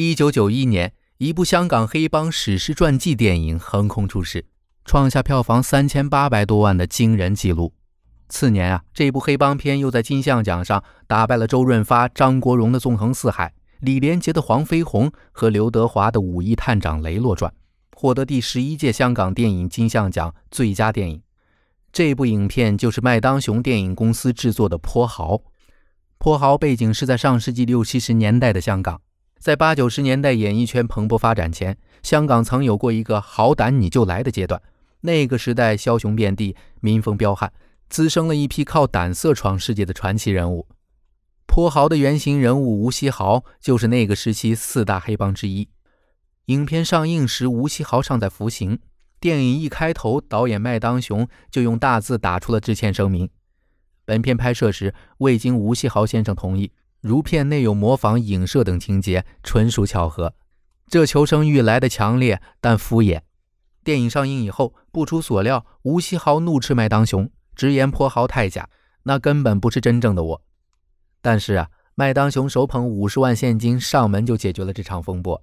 一九九一年，一部香港黑帮史诗传记电影横空出世，创下票房三千八百多万的惊人纪录。次年啊，这部黑帮片又在金像奖上打败了周润发、张国荣的《纵横四海》，李连杰的《黄飞鸿》和刘德华的《武义探长雷洛传》，获得第十一届香港电影金像奖最佳电影。这部影片就是麦当雄电影公司制作的《泼豪》。《泼豪》背景是在上世纪六七十年代的香港。在八九十年代演艺圈蓬勃发展前，香港曾有过一个“好胆你就来”的阶段。那个时代，枭雄遍地，民风彪悍，滋生了一批靠胆色闯世界的传奇人物。泼豪的原型人物吴锡豪就是那个时期四大黑帮之一。影片上映时，吴锡豪尚在服刑。电影一开头，导演麦当雄就用大字打出了致歉声明：“本片拍摄时未经吴锡豪先生同意。”如片内有模仿、影射等情节，纯属巧合。这求生欲来的强烈，但敷衍。电影上映以后，不出所料，吴锡豪怒斥麦当雄，直言“泼豪太假”，那根本不是真正的我。但是啊，麦当雄手捧五十万现金上门，就解决了这场风波。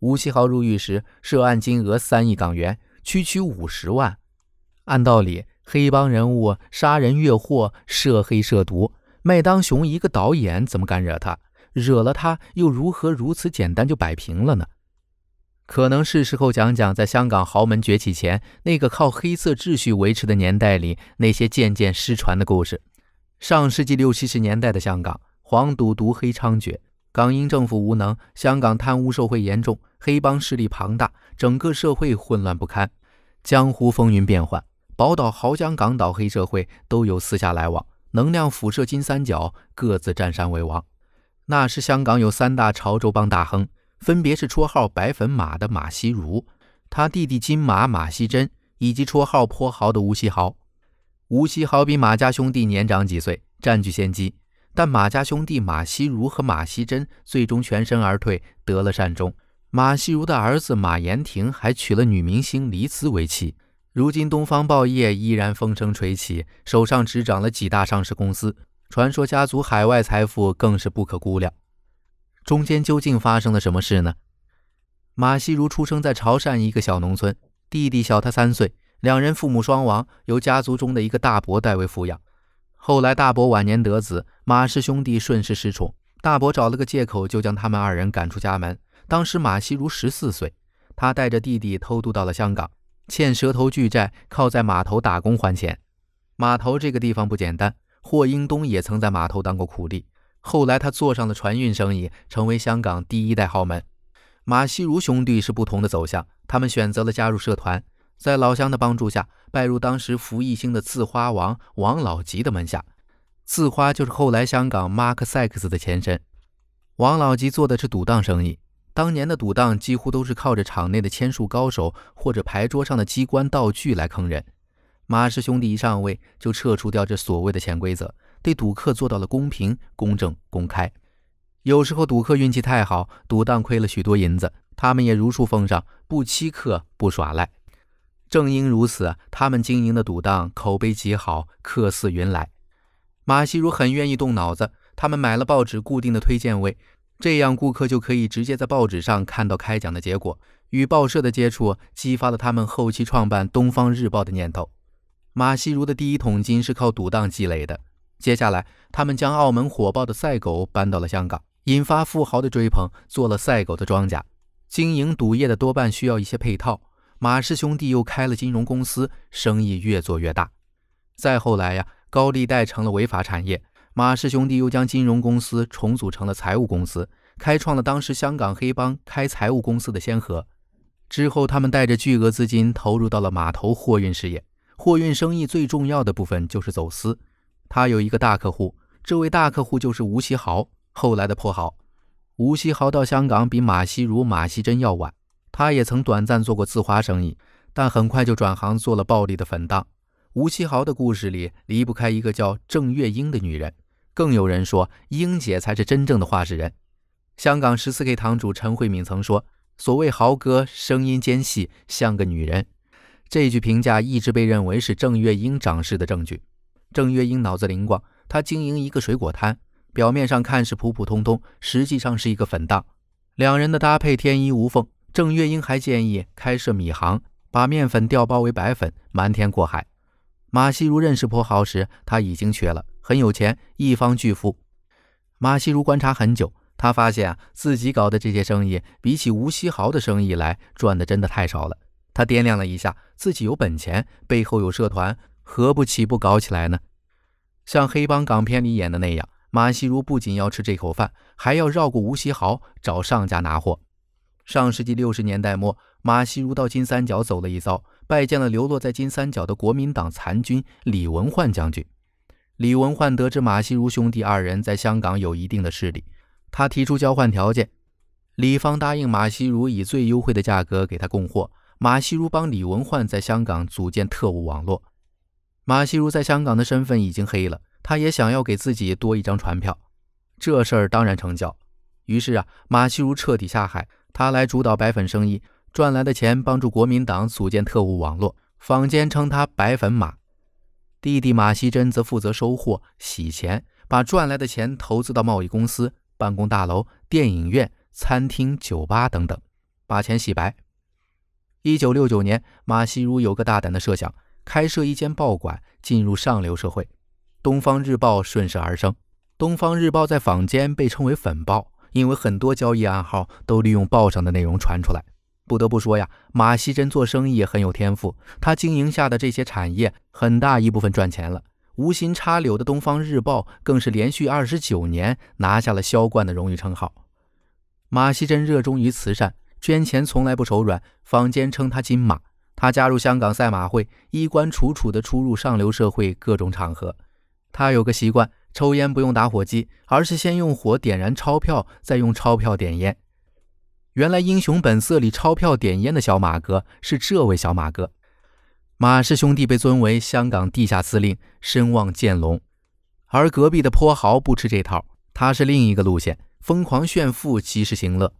吴锡豪入狱时涉案金额三亿港元，区区五十万，按道理，黑帮人物杀人越货、涉黑涉毒。麦当雄一个导演怎么敢惹他？惹了他又如何如此简单就摆平了呢？可能是时候讲讲，在香港豪门崛起前，那个靠黑色秩序维持的年代里，那些渐渐失传的故事。上世纪六七十年代的香港，黄赌毒黑猖獗，港英政府无能，香港贪污受贿严重，黑帮势力庞大，整个社会混乱不堪，江湖风云变幻，宝岛、濠江、港岛黑社会都有私下来往。能量辐射金三角，各自占山为王。那时香港有三大潮州帮大亨，分别是绰号“白粉马”的马希如，他弟弟金马马希珍，以及绰号“泼豪”的吴锡豪。吴锡豪比马家兄弟年长几岁，占据先机。但马家兄弟马希如和马希珍最终全身而退，得了善终。马希如的儿子马延廷还娶了女明星黎姿为妻。如今，东方报业依然风生水起，手上执掌了几大上市公司。传说家族海外财富更是不可估量。中间究竟发生了什么事呢？马希如出生在潮汕一个小农村，弟弟小他三岁，两人父母双亡，由家族中的一个大伯代为抚养。后来，大伯晚年得子，马氏兄弟顺势失宠，大伯找了个借口就将他们二人赶出家门。当时，马希如十四岁，他带着弟弟偷渡到了香港。欠蛇头巨债，靠在码头打工还钱。码头这个地方不简单，霍英东也曾在码头当过苦力。后来他做上了船运生意，成为香港第一代豪门。马希如兄弟是不同的走向，他们选择了加入社团，在老乡的帮助下，拜入当时福义兴的刺花王王老吉的门下。刺花就是后来香港马可塞克斯的前身。王老吉做的是赌档生意。当年的赌档几乎都是靠着场内的签数高手或者牌桌上的机关道具来坑人。马氏兄弟一上位就撤除掉这所谓的潜规则，对赌客做到了公平、公正、公开。有时候赌客运气太好，赌档亏了许多银子，他们也如数奉上，不欺客，不耍赖。正因如此，他们经营的赌档口碑极好，客似云来。马西如很愿意动脑子，他们买了报纸固定的推荐位。这样，顾客就可以直接在报纸上看到开奖的结果。与报社的接触，激发了他们后期创办《东方日报》的念头。马细如的第一桶金是靠赌档积累的。接下来，他们将澳门火爆的赛狗搬到了香港，引发富豪的追捧，做了赛狗的庄家。经营赌业的多半需要一些配套，马氏兄弟又开了金融公司，生意越做越大。再后来呀，高利贷成了违法产业。马氏兄弟又将金融公司重组成了财务公司，开创了当时香港黑帮开财务公司的先河。之后，他们带着巨额资金投入到了码头货运事业。货运生意最重要的部分就是走私。他有一个大客户，这位大客户就是吴锡豪，后来的破豪。吴锡豪到香港比马锡如、马锡珍要晚，他也曾短暂做过字花生意，但很快就转行做了暴利的粉档。吴锡豪的故事里离不开一个叫郑月英的女人。更有人说，英姐才是真正的话事人。香港十四 K 堂主陈慧敏曾说：“所谓豪哥声音尖细，像个女人。”这句评价一直被认为是郑月英长势的证据。郑月英脑子灵光，她经营一个水果摊，表面上看是普普通通，实际上是一个粉档。两人的搭配天衣无缝。郑月英还建议开设米行，把面粉调包为白粉，瞒天过海。马西如认识颇豪时，他已经缺了。很有钱，一方巨富。马西如观察很久，他发现啊，自己搞的这些生意，比起吴锡豪的生意来，赚的真的太少了。他掂量了一下，自己有本钱，背后有社团，何不起步搞起来呢？像黑帮港片里演的那样，马西如不仅要吃这口饭，还要绕过吴锡豪找上家拿货。上世纪六十年代末，马西如到金三角走了一遭，拜见了流落在金三角的国民党残军李文焕将军。李文焕得知马希如兄弟二人在香港有一定的势力，他提出交换条件，李芳答应马希如以最优惠的价格给他供货。马希如帮李文焕在香港组建特务网络。马希如在香港的身份已经黑了，他也想要给自己多一张船票，这事儿当然成交。于是啊，马希如彻底下海，他来主导白粉生意，赚来的钱帮助国民党组建特务网络，坊间称他“白粉马”。弟弟马锡珍则负责收货、洗钱，把赚来的钱投资到贸易公司、办公大楼、电影院、餐厅、酒吧等等，把钱洗白。一九六九年，马希如有个大胆的设想，开设一间报馆，进入上流社会。《东方日报》顺势而生，《东方日报》在坊间被称为“粉报”，因为很多交易暗号都利用报上的内容传出来。不得不说呀，马希珍做生意很有天赋。他经营下的这些产业，很大一部分赚钱了。无心插柳的《东方日报》更是连续二十九年拿下了销冠的荣誉称号。马希珍热衷于慈善，捐钱从来不手软，坊间称他“金马”。他加入香港赛马会，衣冠楚楚地出入上流社会各种场合。他有个习惯，抽烟不用打火机，而是先用火点燃钞票，再用钞票点烟。原来《英雄本色》里钞票点烟的小马哥是这位小马哥，马氏兄弟被尊为香港地下司令，声望渐隆。而隔壁的泼豪不吃这套，他是另一个路线，疯狂炫富，及时行乐。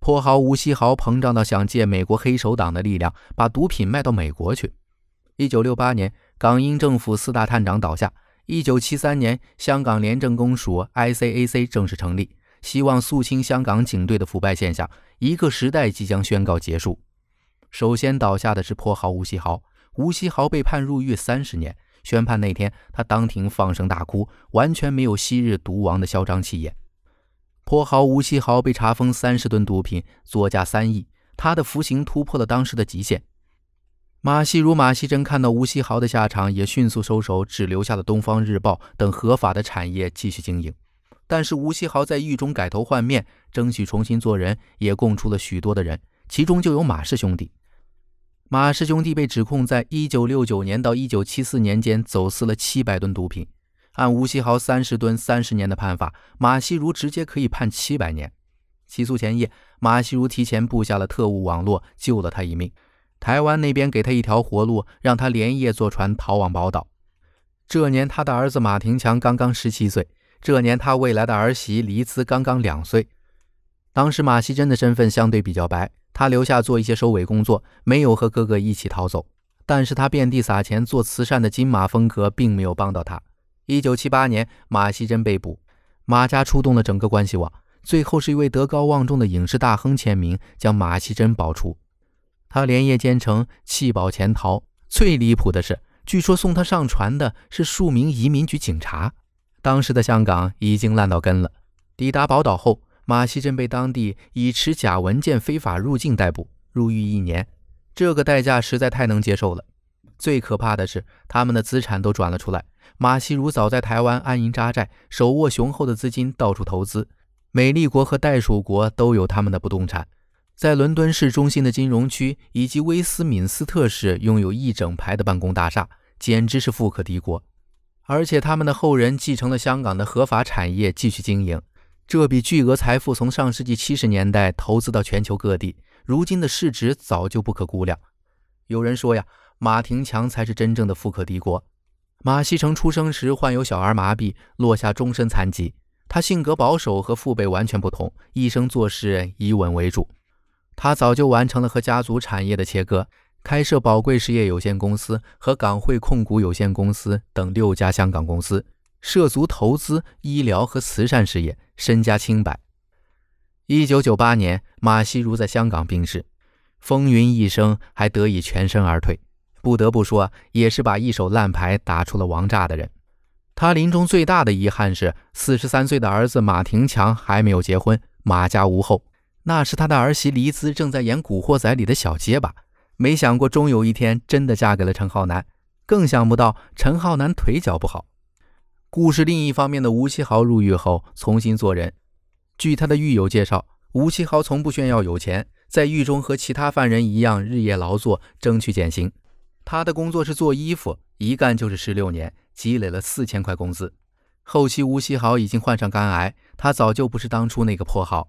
泼豪吴锡豪膨胀到想借美国黑手党的力量把毒品卖到美国去。一九六八年，港英政府四大探长倒下；一九七三年，香港廉政公署 （ICAC） 正式成立。希望肃清香港警队的腐败现象，一个时代即将宣告结束。首先倒下的是跛豪吴锡豪，吴锡豪被判入狱三十年。宣判那天，他当庭放声大哭，完全没有昔日毒王的嚣张气焰。跛豪吴锡豪被查封三十吨毒品，作价三亿，他的服刑突破了当时的极限。马锡如、马锡珍看到吴锡豪的下场，也迅速收手，只留下了《东方日报》等合法的产业继续经营。但是吴锡豪在狱中改头换面，争取重新做人，也供出了许多的人，其中就有马氏兄弟。马氏兄弟被指控在1969年到1974年间走私了700吨毒品，按吴锡豪30吨30年的判法，马希如直接可以判700年。起诉前夜，马希如提前布下了特务网络，救了他一命。台湾那边给他一条活路，让他连夜坐船逃往宝岛。这年他的儿子马廷强刚刚17岁。这年，他未来的儿媳黎姿刚刚两岁。当时，马西珍的身份相对比较白，他留下做一些收尾工作，没有和哥哥一起逃走。但是，他遍地撒钱做慈善的金马风格，并没有帮到他。1978年，马西珍被捕，马家出动了整个关系网，最后是一位德高望重的影视大亨签名，将马西珍保出。他连夜兼程弃保潜逃。最离谱的是，据说送他上船的是数名移民局警察。当时的香港已经烂到根了。抵达宝岛后，马锡镇被当地以持假文件非法入境逮捕，入狱一年。这个代价实在太能接受了。最可怕的是，他们的资产都转了出来。马锡如早在台湾安营扎寨，手握雄厚的资金，到处投资。美丽国和袋鼠国都有他们的不动产，在伦敦市中心的金融区以及威斯敏斯特市拥有一整排的办公大厦，简直是富可敌国。而且他们的后人继承了香港的合法产业，继续经营。这笔巨额财富从上世纪七十年代投资到全球各地，如今的市值早就不可估量。有人说呀，马廷强才是真正的富可敌国。马锡成出生时患有小儿麻痹，落下终身残疾。他性格保守，和父辈完全不同，一生做事以稳为主。他早就完成了和家族产业的切割。开设宝贵实业有限公司和港汇控股有限公司等六家香港公司，涉足投资、医疗和慈善事业，身家清白。一九九八年，马希如在香港病逝，风云一生还得以全身而退。不得不说，也是把一手烂牌打出了王炸的人。他临终最大的遗憾是，四十三岁的儿子马廷强还没有结婚，马家无后。那时，他的儿媳黎姿正在演《古惑仔》里的小结巴。没想过，终有一天真的嫁给了陈浩南，更想不到陈浩南腿脚不好。故事另一方面的吴奇豪入狱后重新做人。据他的狱友介绍，吴奇豪从不炫耀有钱，在狱中和其他犯人一样日夜劳作，争取减刑。他的工作是做衣服，一干就是十六年，积累了四千块工资。后期吴奇豪已经患上肝癌，他早就不是当初那个破号。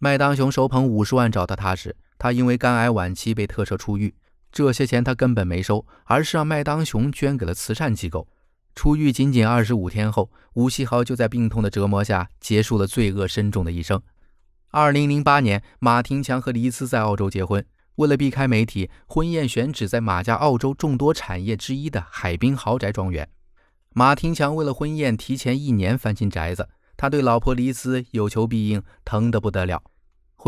麦当雄手捧五十万找到他时。他因为肝癌晚期被特赦出狱，这些钱他根本没收，而是让麦当雄捐给了慈善机构。出狱仅仅二十五天后，吴锡豪就在病痛的折磨下结束了罪恶深重的一生。二零零八年，马廷强和黎斯在澳洲结婚，为了避开媒体，婚宴选址在马家澳洲众多产业之一的海滨豪宅庄园。马廷强为了婚宴提前一年翻新宅子，他对老婆黎斯有求必应，疼得不得了。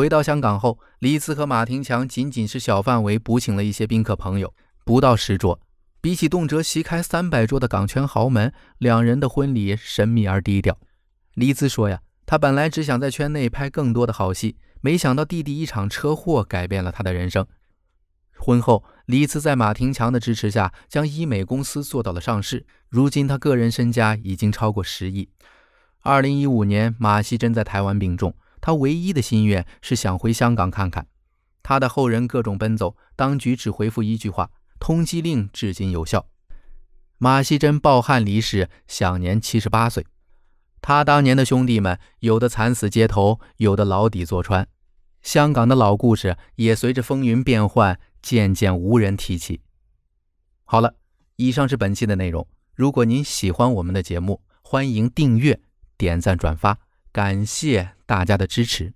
回到香港后，李斯和马廷强仅仅是小范围补请了一些宾客朋友，不到十桌。比起动辄席开三百桌的港圈豪门，两人的婚礼神秘而低调。李斯说：“呀，他本来只想在圈内拍更多的好戏，没想到弟弟一场车祸改变了他的人生。婚后，李斯在马廷强的支持下，将医美公司做到了上市。如今，他个人身家已经超过十亿。二零一五年，马西珍在台湾病重。”他唯一的心愿是想回香港看看，他的后人各种奔走，当局只回复一句话：通缉令至今有效。马锡珍抱憾离世，享年七十八岁。他当年的兄弟们，有的惨死街头，有的牢底坐穿。香港的老故事也随着风云变幻，渐渐无人提起。好了，以上是本期的内容。如果您喜欢我们的节目，欢迎订阅、点赞、转发。感谢大家的支持。